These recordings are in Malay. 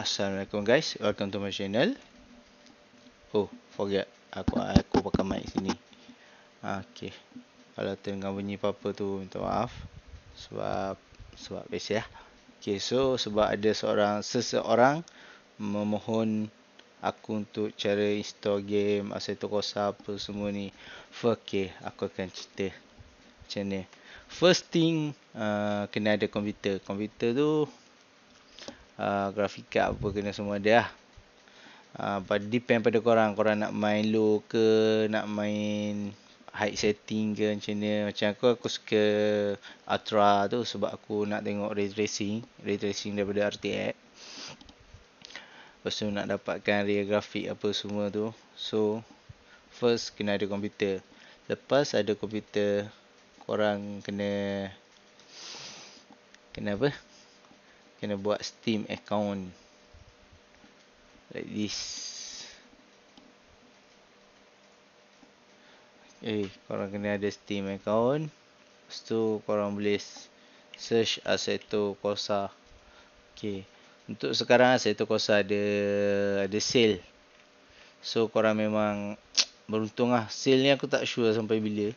Assalamualaikum guys, welcome to my channel. Oh, forget aku aku pakai mic sini. Okey. Kalau tengah bunyi apa-apa tu minta maaf sebab sebab biasa ya. Okey, so sebab ada seorang seseorang memohon aku untuk cara install game Assetto Tokosa apa semua ni. Okey, aku akan cerita macam ni. First thing uh, kena ada komputer. Komputer tu uh, ah, grafik card apa kena semua dia lah. Uh, depend pada korang Korang nak main low ke Nak main high setting ke macam ni Macam aku aku suka Ultra tu sebab aku nak tengok ray tracing Ray tracing daripada RTX Lepas tu nak dapatkan real grafik apa semua tu So First kena ada komputer Lepas ada komputer Korang kena Kena apa kena buat steam account like this Eh, korang kena ada steam account lepas tu korang boleh search Assetto Corsa ok untuk sekarang Assetto Corsa ada ada sale so korang memang beruntung lah sale ni aku tak sure sampai bila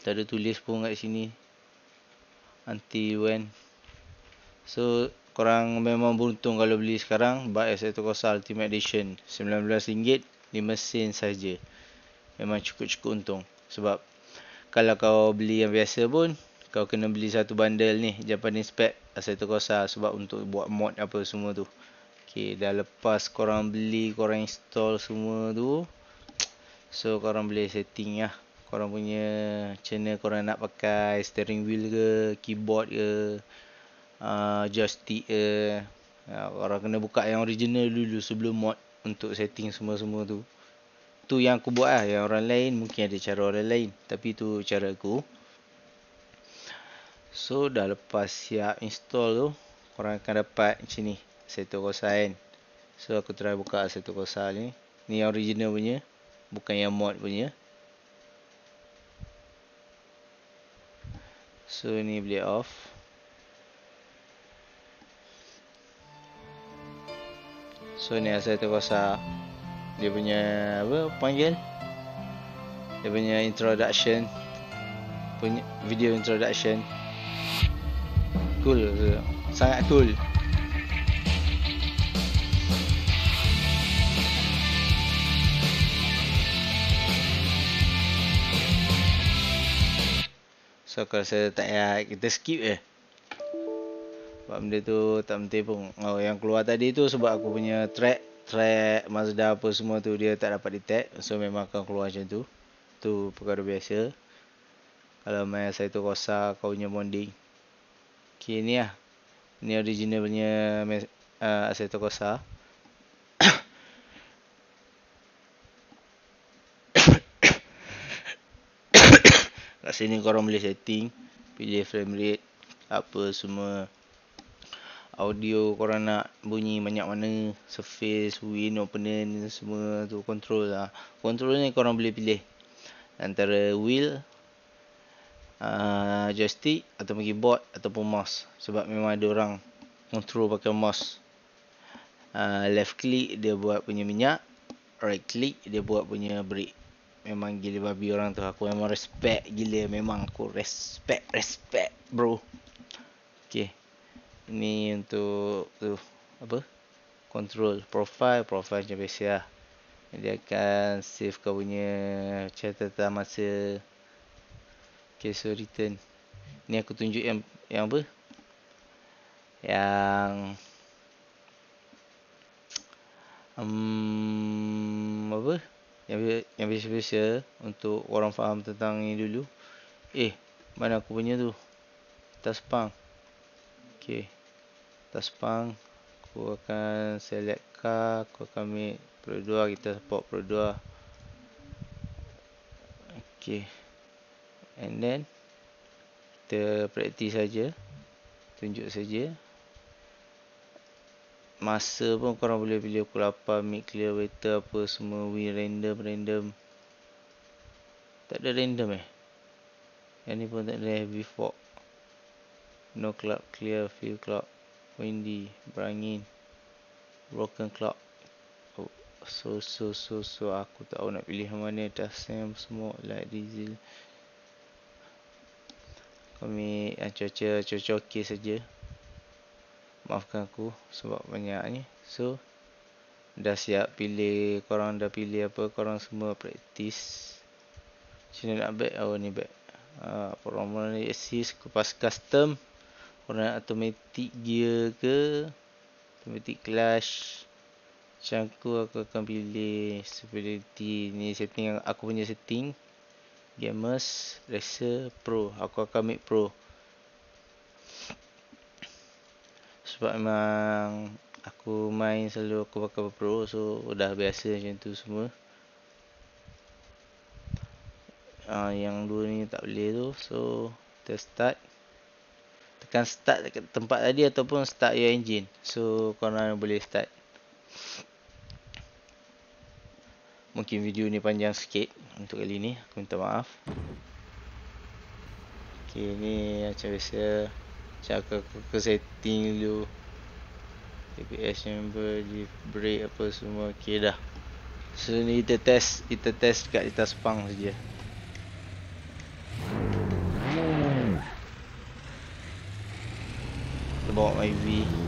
tak ada tulis pun kat sini until when So korang memang beruntung kalau beli sekarang Bike Assetto Corsa Ultimate Edition RM19 5 mesin saja. Memang cukup-cukup untung Sebab kalau kau beli yang biasa pun Kau kena beli satu bundle ni Japanese pack Assetto Corsa Sebab untuk buat mod apa semua tu Okay dah lepas korang beli Korang install semua tu So korang boleh setting lah Korang punya channel korang nak pakai Steering wheel ke Keyboard ke Ah, joystick uh, ya, orang kena buka yang original dulu sebelum mod untuk setting semua-semua tu tu yang aku buat lah yang orang lain mungkin ada cara orang lain tapi tu cara aku so dah lepas siap install tu korang akan dapat macam ni setu kosan kan. so aku try buka setu kosan ni ni yang original punya bukan yang mod punya so ni boleh off So ni saya pasal Dia punya apa panggil Dia punya introduction punya Video introduction Cool eh? Sangat cool So kalau saya tak payah kita skip je eh. Sebab benda tu tak penting pun oh, Yang keluar tadi tu sebab aku punya track Track Mazda apa semua tu dia tak dapat detect So memang akan keluar macam tu Tu perkara biasa Kalau main saya tu rosak kau punya bonding Ok ni lah Ni original punya uh, Assetto Corsa Kat sini korang boleh setting Pilih frame rate Apa semua audio korang nak bunyi banyak mana surface, win, opener semua tu control lah control ni korang boleh pilih antara wheel uh, joystick ataupun keyboard ataupun mouse sebab memang ada orang control pakai mouse uh, left click dia buat punya minyak right click dia buat punya brake memang gila babi orang tu aku memang respect gila memang aku respect respect bro okay ni untuk tu apa control profile profile macam biasa lah. dia akan save kau punya catatan masa okay so return ni aku tunjuk yang yang apa yang um, apa yang yang biasa-biasa untuk orang faham tentang ini dulu eh mana aku punya tu tas pang okay atas pang aku akan select car aku akan ambil pro 2 kita support pro 2 ok and then kita practice saja tunjuk saja masa pun korang boleh pilih pukul 8 mid clear better apa semua We random random tak ada random eh yang ni pun tak ada before. no clock clear few clock windy berangin broken clock oh, so so so so aku tak tahu nak pilih mana dah same smoke light diesel kami ah, cuaca cuaca okey saja maafkan aku sebab banyak ni so dah siap pilih korang dah pilih apa korang semua praktis sini nak back awal oh, ni back uh, ah, promo ni assist kupas custom Orang automatic gear ke Automatic clutch Macam aku, aku akan pilih Stability Ni setting aku punya setting Gamers Racer Pro Aku akan make Pro Sebab memang Aku main selalu aku pakai Pro So dah biasa macam tu semua Uh, yang dua ni tak boleh tu so kita start tekan start dekat tempat tadi ataupun start your engine so korang boleh start mungkin video ni panjang sikit untuk kali ni aku minta maaf ok ni macam biasa macam aku, aku, aku setting dulu GPS chamber di brake apa semua ok dah so ni kita test kita test dekat kita spang saja. about IV.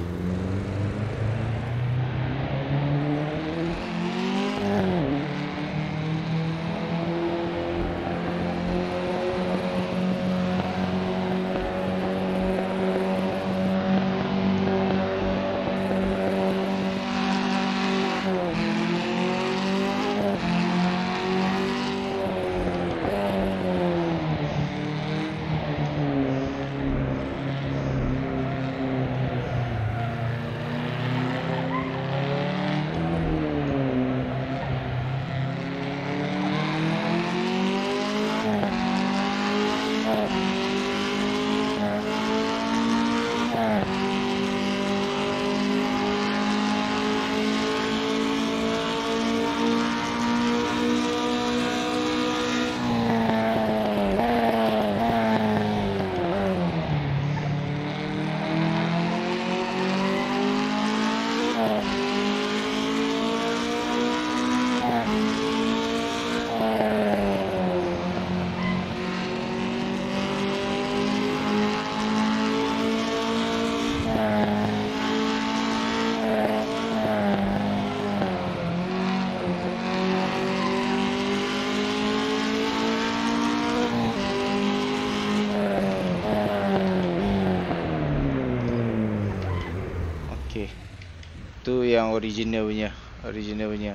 original punya original punya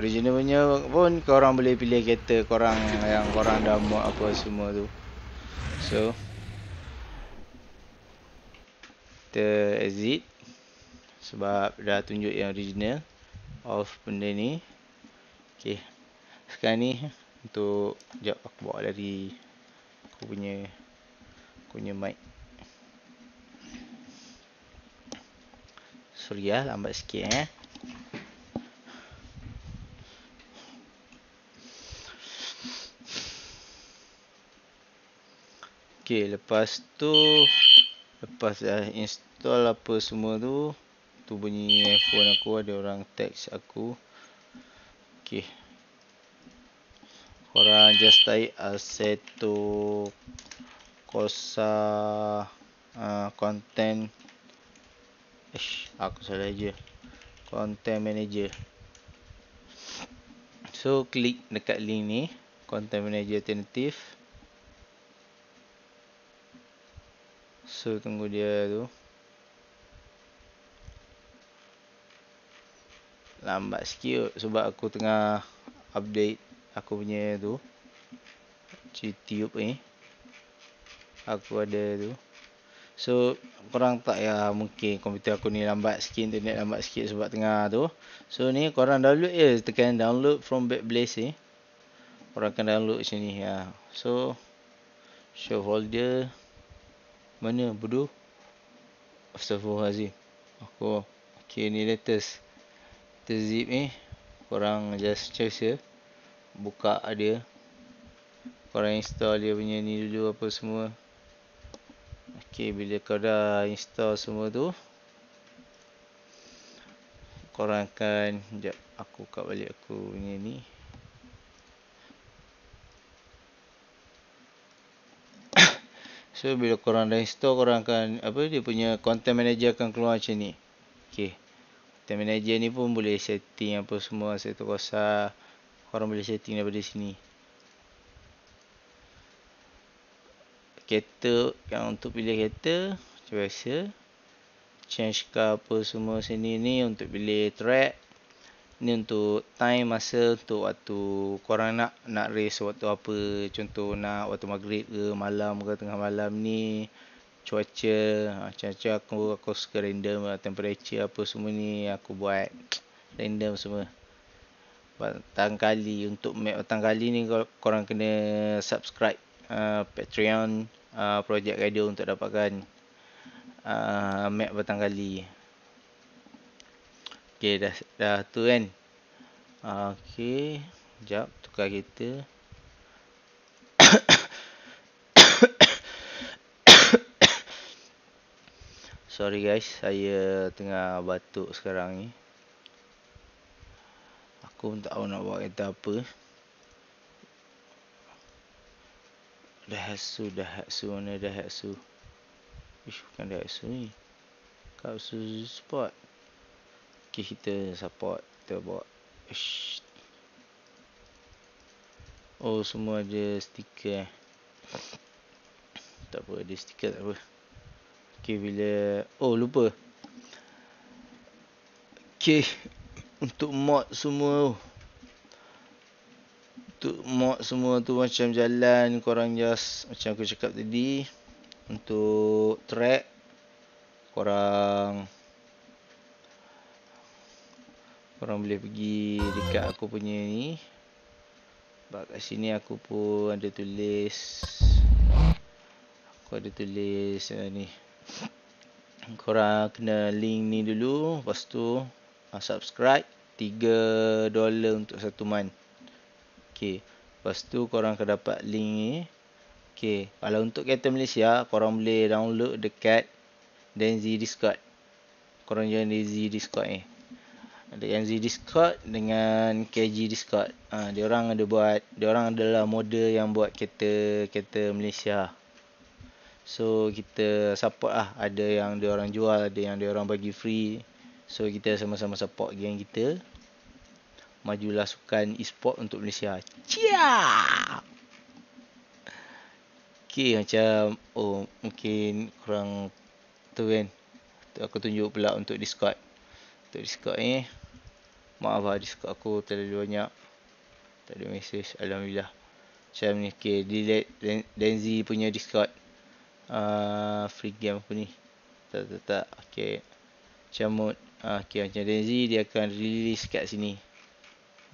original punya pun korang boleh pilih kereta korang yang korang dah buat apa semua tu so kita exit sebab dah tunjuk yang original of benda ni ok sekarang ni untuk sekejap aku bawa dari aku punya aku punya mic sorry lah lambat sikit eh Okey, lepas tu lepas dah eh, install apa semua tu, tu bunyi iPhone aku ada orang teks aku. Okey. Korang just type Assetto Cosa uh, ah, Content Ish, Aku salah je Content Manager So, klik dekat link ni Content Manager Alternative So tunggu dia tu Lambat sikit sebab aku tengah update aku punya tu YouTube ni Aku ada tu So korang tak ya mungkin komputer aku ni lambat sikit internet lambat sikit sebab tengah tu So ni korang download je tekan download from backblaze ni Korang akan download sini ya So show folder mana bodoh Astaghfirullahaladzim aku ok ni latest terzip ni korang just choose ya buka dia korang install dia punya ni dulu apa semua ok bila kau dah install semua tu korang akan sekejap aku kat balik aku punya ni So bila korang dah install korang akan apa dia punya content manager akan keluar macam ni. Okey. Content manager ni pun boleh setting apa semua saya terasa korang boleh setting daripada sini. Kereta yang untuk pilih kereta macam biasa change car apa semua sini ni untuk pilih track ni untuk time masa untuk waktu korang nak nak race waktu apa contoh nak waktu maghrib ke malam ke tengah malam ni cuaca ah, cuaca aku aku suka random lah, temperature apa semua ni aku buat random semua batang kali untuk map batang kali ni korang kena subscribe uh, Patreon uh, ah, Project Radio untuk dapatkan uh, map batang kali Okey dah dah tu kan. Okey, jap tukar kita. Sorry guys, saya tengah batuk sekarang ni. Aku pun tak tahu nak buat kereta apa. Daihatsu, Daihatsu mana Daihatsu? Ish, bukan Daihatsu ni. Kau susu Sport. Okay, kita support Kita buat Oh, semua ada stiker eh. Tak apa, ada stiker tak apa Okay, bila Oh, lupa Okay Untuk mod semua tu Untuk mod semua tu macam jalan Korang just Macam aku cakap tadi Untuk track Korang korang boleh pergi dekat aku punya ni sebab kat sini aku pun ada tulis aku ada tulis uh, ni korang kena link ni dulu lepas tu uh, subscribe 3 dolar untuk satu month ok lepas tu korang akan dapat link ni ok kalau untuk kereta Malaysia korang boleh download dekat Denzi Discord korang join Denzi Discord ni eh. Ada NZ Discord dengan KG Discord. Ha, dia orang ada buat, dia orang adalah model yang buat kereta kereta Malaysia. So kita support ah ada yang dia orang jual, ada yang dia orang bagi free. So kita sama-sama support geng kita. Majulah sukan e-sport untuk Malaysia. Cia! Okay macam oh mungkin kurang tu kan. Aku tunjuk pula untuk Discord. Tak ada ni Maaf lah ada aku terlalu banyak Tak ada mesej Alhamdulillah Macam ni Okay delete Denzi punya discord uh, ah, Free game aku ni Tak tak tak Okay Macam mode uh, Okay macam Denzi Dia akan release kat sini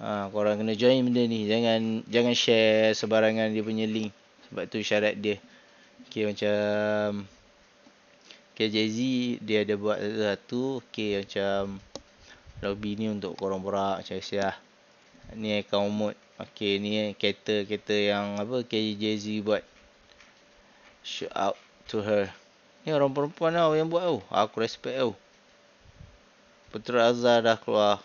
uh, Korang kena join benda ni Jangan Jangan share Sebarangan dia punya link Sebab tu syarat dia Okay macam Okay Dia ada buat satu Okay macam lobby ni untuk korang borak macam lah. ni eh, account mode ok ni kereta-kereta eh, yang apa KJZ buat shout out to her ni orang perempuan tau lah yang buat tau aku respect tau Putera Azhar dah keluar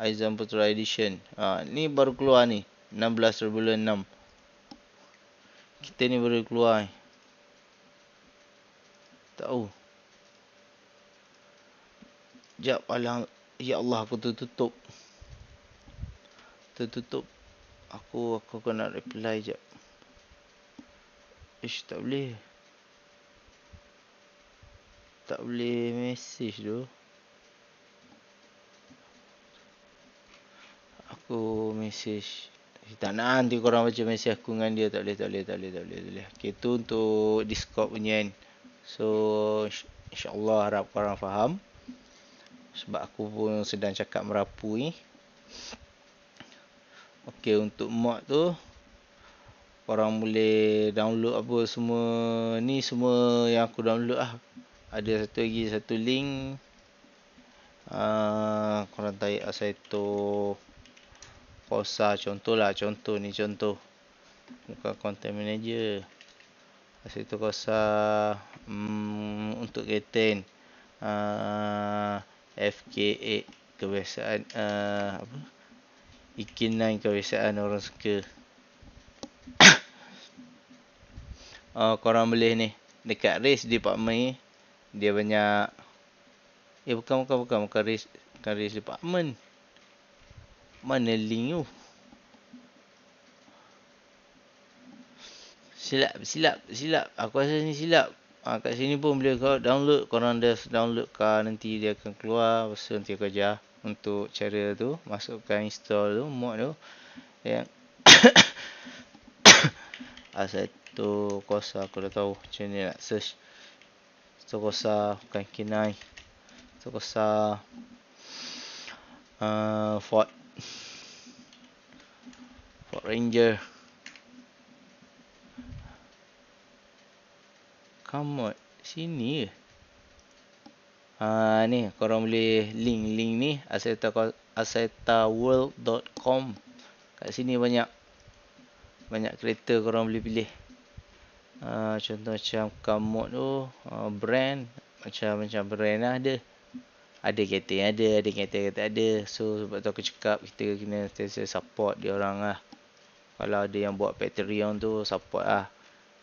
Aizan putra Edition ha, ni baru keluar ni 16 bulan 6 kita ni baru keluar ni tahu jap alang Ya Allah aku tertutup tutup. Aku aku kena reply je Ish tak boleh Tak boleh message tu Aku message Tak nak nanti korang baca message aku dengan dia Tak boleh tak boleh tak boleh tak boleh, tak boleh. Okay tu untuk discord punya kan So insyaAllah harap korang faham sebab aku pun sedang cakap merapu ni ok untuk mod tu korang boleh download apa semua ni semua yang aku download lah ada satu lagi satu link uh, korang tarik asaito posa contoh lah contoh ni contoh bukan content manager asaito posa um, hmm, untuk getin aa uh, FKA kebiasaan uh, apa? Ikinan kebiasaan orang suka. Oh, uh, korang boleh ni dekat race department ni dia banyak eh bukan bukan bukan bukan race bukan race department. Mana link tu? Silap silap silap aku rasa ni silap ha, kat sini pun boleh kau download korang dah download ke nanti dia akan keluar pasal nanti kerja untuk cara tu masukkan install tu mod tu yang asal ah, tu kosa aku dah tahu macam ni nak search tu kosa bukan kinai tu kosa uh, ah, fort fort ranger Kamot sini ke? Ha, ni korang boleh link-link ni aseta asetaworld.com. Kat sini banyak banyak kereta korang boleh pilih. Ha, contoh macam Kamot tu, ha, brand macam-macam brand lah ada. Ada kereta yang ada, ada kereta yang ada. So sebab tu aku cakap kita kena support dia orang lah. Kalau ada yang buat Patreon tu support lah.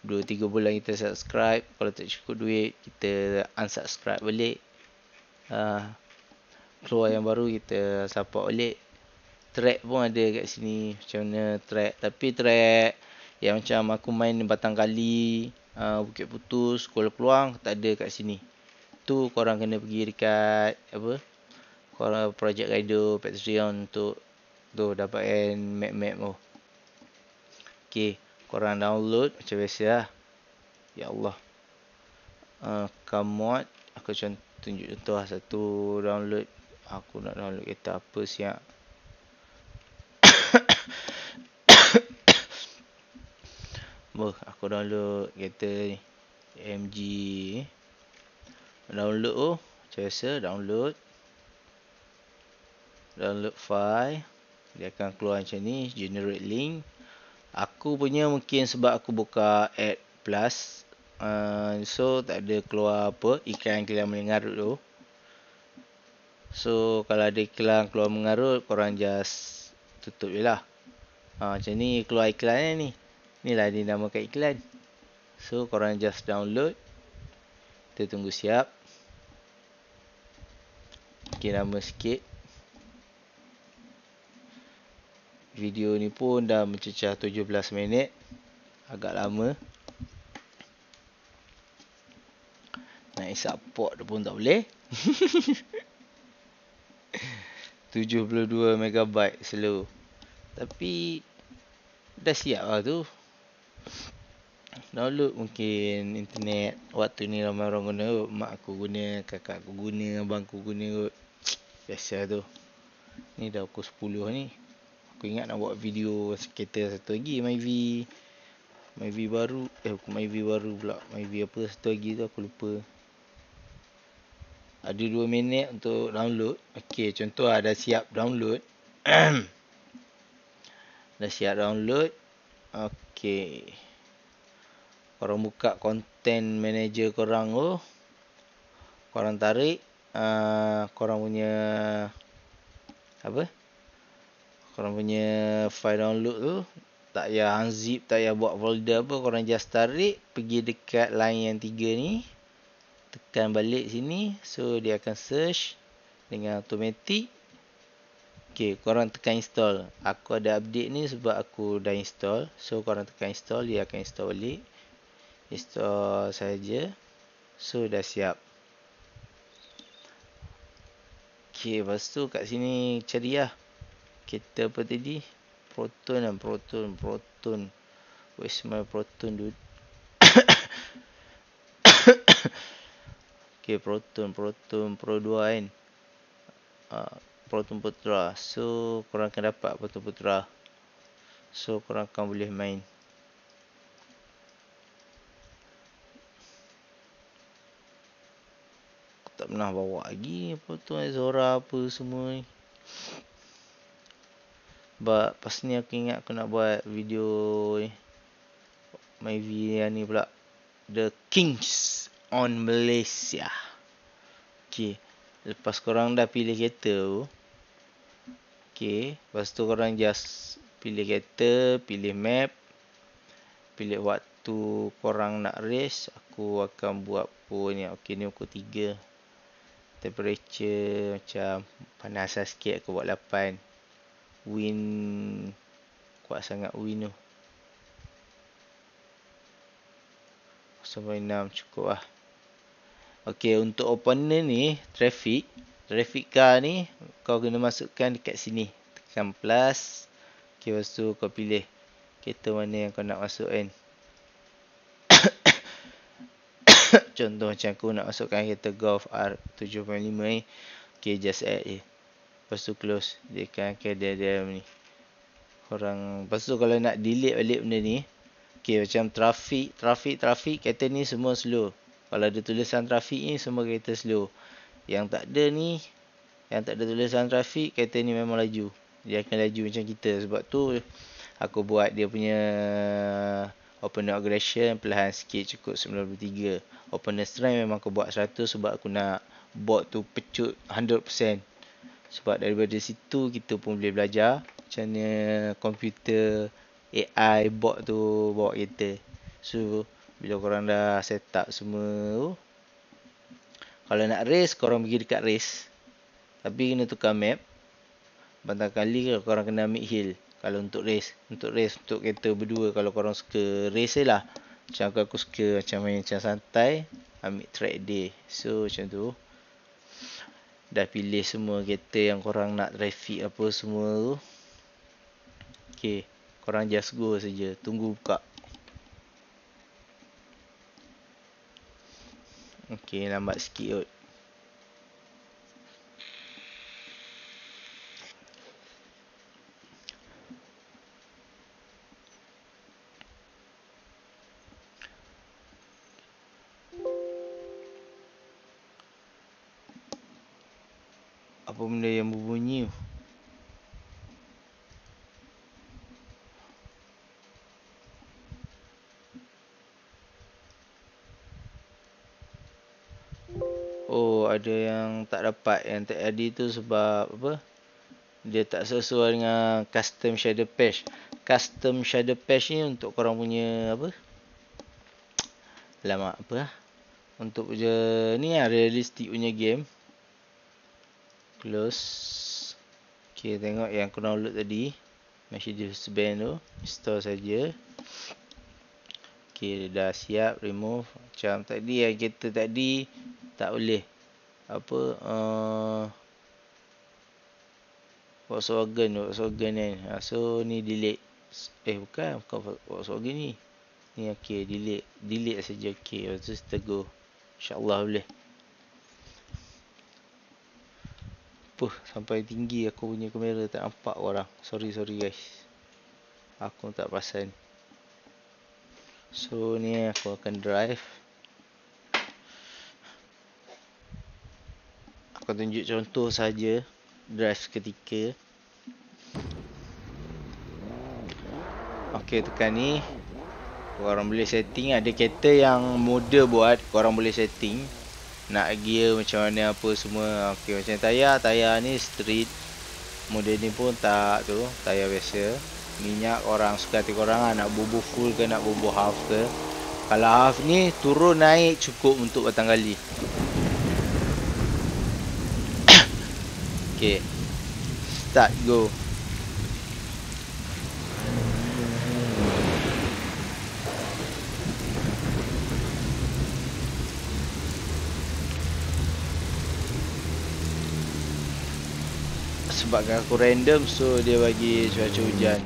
2-3 bulan kita subscribe Kalau tak cukup duit Kita unsubscribe balik uh, Keluar yang baru kita support balik Track pun ada kat sini Macam mana track Tapi track Yang macam aku main batang kali uh, Bukit putus Kuala Peluang Tak ada kat sini Tu korang kena pergi dekat Apa Korang project guide Patreon untuk Tu dapatkan map-map tu Okay korang download macam biasa lah. Ya Allah. Kamuat. Ah, uh, aku macam tunjuk contoh lah. Satu download. Aku nak download kereta apa siap. Boah, aku download kereta ni. MG. Download oh. Macam biasa, download. Download file. Dia akan keluar macam ni. Generate link aku punya mungkin sebab aku buka ad plus uh, so tak ada keluar apa ikan kilang mengarut tu so kalau ada kilang keluar mengarut korang just tutup je lah uh, macam ni keluar iklan ni ni inilah dia namakan iklan so korang just download kita tunggu siap ok nama sikit video ni pun dah mencecah 17 minit agak lama nak isap port pun tak boleh 72 megabyte slow tapi dah siap lah tu download mungkin internet waktu ni ramai orang guna mak aku guna kakak aku guna abang aku guna kot biasa tu ni dah pukul 10 ni aku ingat nak buat video kereta satu lagi Myvi Myvi baru eh Myvi baru pula Myvi apa satu lagi tu aku lupa ada 2 minit untuk download Okey, contoh ada lah, siap download dah siap download Okey. korang buka content manager korang tu korang tarik uh, korang punya apa korang punya file download tu tak ya unzip tak ya buat folder apa korang just tarik pergi dekat line yang tiga ni tekan balik sini so dia akan search dengan automatic ok korang tekan install aku ada update ni sebab aku dah install so korang tekan install dia akan install balik install saja. so dah siap ok lepas tu kat sini ceria kita apa tadi proton dan lah, proton proton what's my proton dude ok proton proton pro 2 kan uh, proton putera so korang akan dapat proton putera so korang akan boleh main tak pernah bawa lagi proton azora eh, apa semua ni But pas ni aku ingat aku nak buat video ni eh, My video ni pula The Kings on Malaysia Okay Lepas korang dah pilih kereta tu Okay Lepas tu korang just Pilih kereta Pilih map Pilih waktu korang nak race Aku akan buat pun ni Okay ni aku tiga, Temperature macam Panas lah sikit aku buat lapan win kuat sangat win tu 0.6 cukup lah ok untuk opener ni traffic traffic car ni kau kena masukkan dekat sini tekan plus ok lepas tu kau pilih kereta mana yang kau nak masuk kan contoh macam aku nak masukkan kereta golf R7.5 ni ok just add je lepas tu close dia akan ke dia dia ni orang lepas tu kalau nak delete balik benda ni okey macam traffic traffic traffic kereta ni semua slow kalau ada tulisan traffic ni semua kereta slow yang tak ada ni yang tak ada tulisan traffic kereta ni memang laju dia akan laju macam kita sebab tu aku buat dia punya open aggression perlahan sikit cukup 93 open strength memang aku buat 100 sebab aku nak bot tu pecut 100% sebab daripada situ kita pun boleh belajar macam mana komputer AI bot tu bawa kereta so bila korang dah set up semua tu kalau nak race korang pergi dekat race tapi kena tukar map bantang kali korang kena ambil hill kalau untuk race untuk race untuk kereta berdua kalau korang suka race lah macam aku, aku suka macam main macam santai ambil track day so macam tu dah pilih semua kereta yang korang nak traffic apa semua tu ok korang just go saja tunggu buka Okay, lambat sikit kot apa benda yang berbunyi Oh ada yang tak dapat yang tak jadi tu sebab apa dia tak sesuai dengan custom shader patch custom shader patch ni untuk korang punya apa lama apa ah? untuk je ni lah realistik punya game Close. ok tengok yang aku download tadi Mercedes Benz tu install saja. ok dah siap remove macam tadi yang kita tadi tak boleh apa uh, Volkswagen Volkswagen kan ah, so ni delete eh bukan bukan Volkswagen ni ni ok delete delete saja ok lepas tu teguh insyaAllah boleh apa sampai tinggi aku punya kamera tak nampak orang sorry sorry guys aku tak pasal so ni aku akan drive aku tunjuk contoh saja drive ketika ok tekan ni korang boleh setting ada kereta yang muda buat korang boleh setting nak gear macam mana apa semua ok macam tayar tayar ni street model ni pun tak tu tayar biasa minyak orang suka hati korang lah. nak bubuh full ke nak bubuh half ke kalau half ni turun naik cukup untuk batang kali okey start go sebabkan aku random so dia bagi cuaca hujan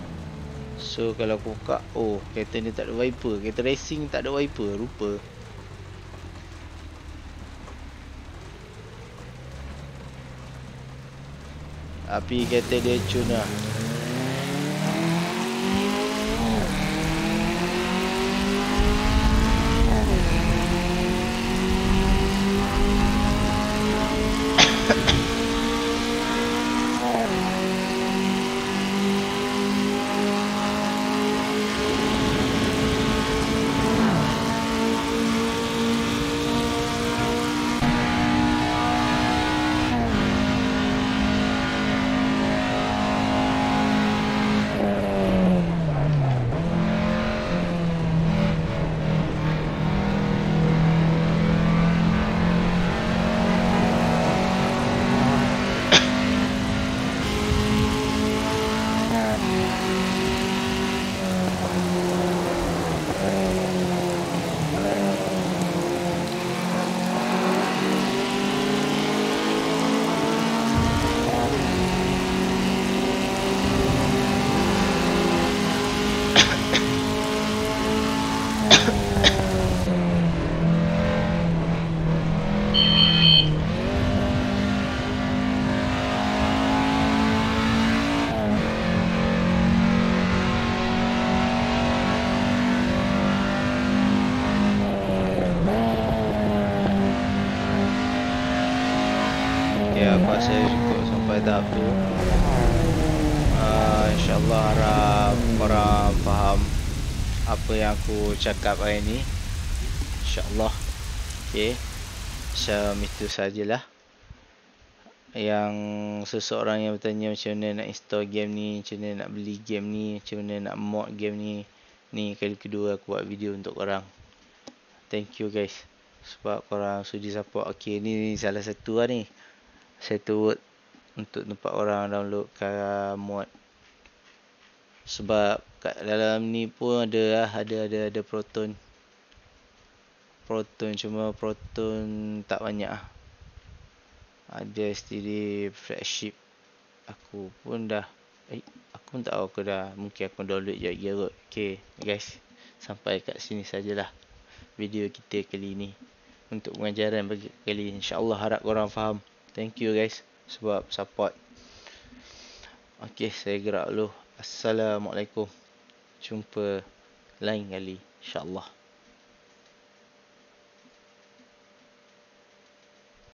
so kalau aku buka oh kereta ni tak ada wiper kereta racing tak ada wiper rupa tapi kereta dia lah. cakap hari ni InsyaAllah Okay Macam itu sajalah Yang seseorang yang bertanya macam mana nak install game ni Macam mana nak beli game ni Macam mana nak mod game ni Ni kali kedua aku buat video untuk korang Thank you guys Sebab korang sudi support Okay ni, ni salah satu lah ni Satu word Untuk tempat orang download ke mod Sebab kat dalam ni pun ada lah ada ada ada proton proton cuma proton tak banyak lah. ada sendiri flagship aku pun dah eh aku pun tak tahu aku dah mungkin aku download je gear okey guys sampai kat sini sajalah video kita kali ni untuk pengajaran bagi kali ini insyaallah harap korang faham thank you guys sebab support okey saya gerak dulu assalamualaikum jumpa lain kali Allah.